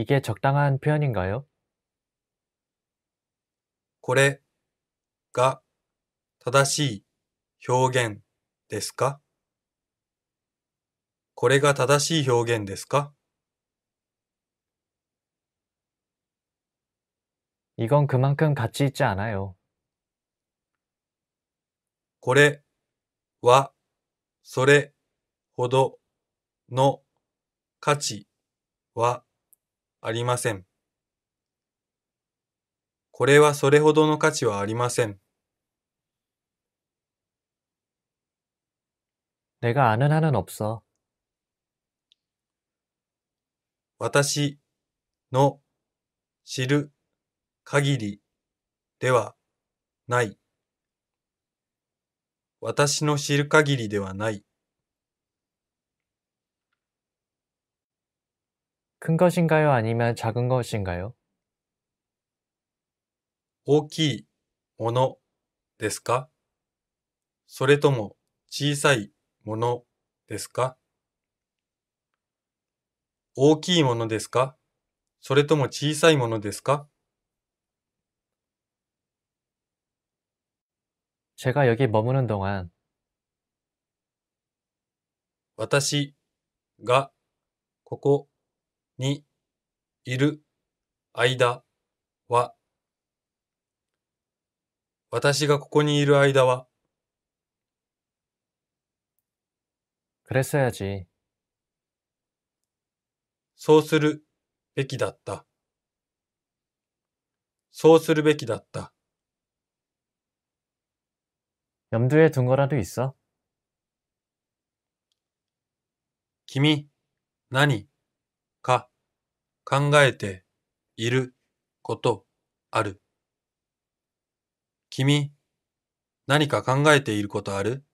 이게 적당한 표현인가요? これが正しい表現ですかこれが正しい表現ですか 이건 그만큼 가치 있지 않아요. これはそれほどの価値はありません。これはそれほどの価値はありません。내가아는한은없어私の知る限りではない。私の知る限りではない。큰것인가요아니면작은것인가요大きいものですかそれとも小さいものですか大きいものですかそれとも小さいものですか제가여기머무는동안私がここにいる間は、私がここにいる間は、그랬어야 지。 そうするべきだった。そうするべきだった。염두에둔거라도있어君、何か考えていることある。君、何か考えていることある